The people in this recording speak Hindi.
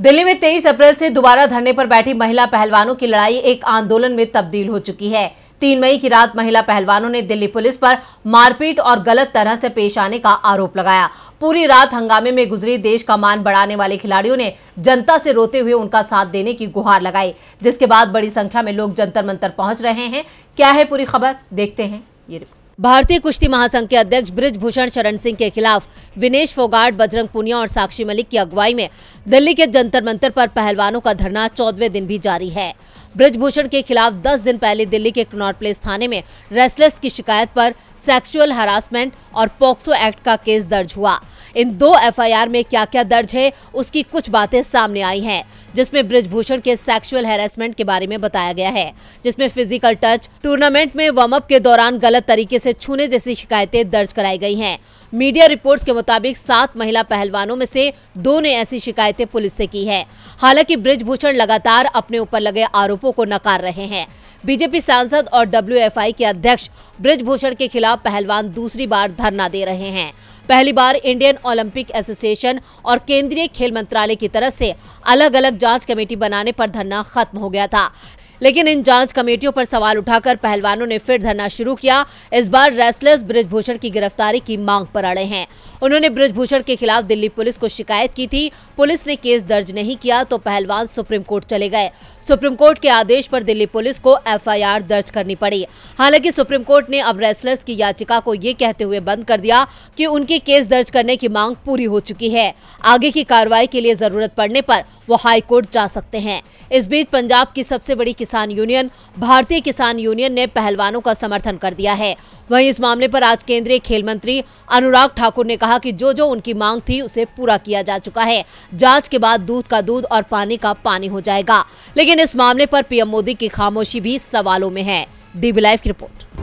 दिल्ली में 23 अप्रैल से दोबारा धरने पर बैठी महिला पहलवानों की लड़ाई एक आंदोलन में तब्दील हो चुकी है तीन मई की रात महिला पहलवानों ने दिल्ली पुलिस पर मारपीट और गलत तरह से पेश आने का आरोप लगाया पूरी रात हंगामे में गुजरी देश का मान बढ़ाने वाले खिलाड़ियों ने जनता से रोते हुए उनका साथ देने की गुहार लगाई जिसके बाद बड़ी संख्या में लोग जंतर मंतर पहुंच रहे हैं क्या है पूरी खबर देखते हैं ये रिपोर्ट भारतीय कुश्ती महासंघ के अध्यक्ष ब्रिजभूषण शरण सिंह के खिलाफ विनेश फोगाट बजरंग पुनिया और साक्षी मलिक की अगुवाई में दिल्ली के जंतर मंतर पर पहलवानों का धरना चौदवे दिन भी जारी है ब्रिजभूषण के खिलाफ 10 दिन पहले दिल्ली के कनॉट प्लेस थाने में रेसलर्स की शिकायत पर सेक्सुअल हरासमेंट और पॉक्सो एक्ट का केस दर्ज हुआ इन दो एफआईआर में क्या क्या दर्ज है उसकी कुछ बातें सामने आई हैं जिसमें ब्रिजभूषण के सेक्सुअल हेरासमेंट के बारे में बताया गया है जिसमें फिजिकल टच टूर्नामेंट में वार्म अप के दौरान गलत तरीके से छूने जैसी शिकायतें दर्ज कराई गई हैं मीडिया रिपोर्ट्स के मुताबिक सात महिला पहलवानों में से दो ने ऐसी शिकायतें पुलिस से की है हालांकि ब्रिजभूषण लगातार अपने ऊपर लगे आरोपों को नकार रहे हैं बीजेपी सांसद और डब्ल्यू के अध्यक्ष ब्रिजभूषण के खिलाफ पहलवान दूसरी बार धरना दे रहे हैं पहली बार इंडियन ओलंपिक एसोसिएशन और केंद्रीय खेल मंत्रालय की तरफ से अलग अलग जांच कमेटी बनाने पर धरना खत्म हो गया था लेकिन इन जांच कमेटियों पर सवाल उठाकर पहलवानों ने फिर धरना शुरू किया इस बार रेसलर्स ब्रिजभूषण की गिरफ्तारी की मांग पर अड़े हैं उन्होंने ब्रजभूषण के खिलाफ दिल्ली पुलिस को शिकायत की थी पुलिस ने केस दर्ज नहीं किया तो पहलवान सुप्रीम कोर्ट चले गए सुप्रीम कोर्ट के आदेश पर दिल्ली पुलिस को एफआईआर दर्ज करनी पड़ी हालांकि सुप्रीम कोर्ट ने अब रेसलर्स की याचिका को ये कहते हुए बंद कर दिया कि उनके केस दर्ज करने की मांग पूरी हो चुकी है आगे की कार्रवाई के लिए जरूरत पड़ने पर वो हाईकोर्ट जा सकते हैं इस बीच पंजाब की सबसे बड़ी किसान यूनियन भारतीय किसान यूनियन ने पहलवानों का समर्थन कर दिया है वहीं इस मामले पर आज केंद्रीय खेल मंत्री अनुराग ठाकुर ने कहा कहा कि जो जो उनकी मांग थी उसे पूरा किया जा चुका है जांच के बाद दूध का दूध और पानी का पानी हो जाएगा लेकिन इस मामले पर पीएम मोदी की खामोशी भी सवालों में है डीबी लाइव की रिपोर्ट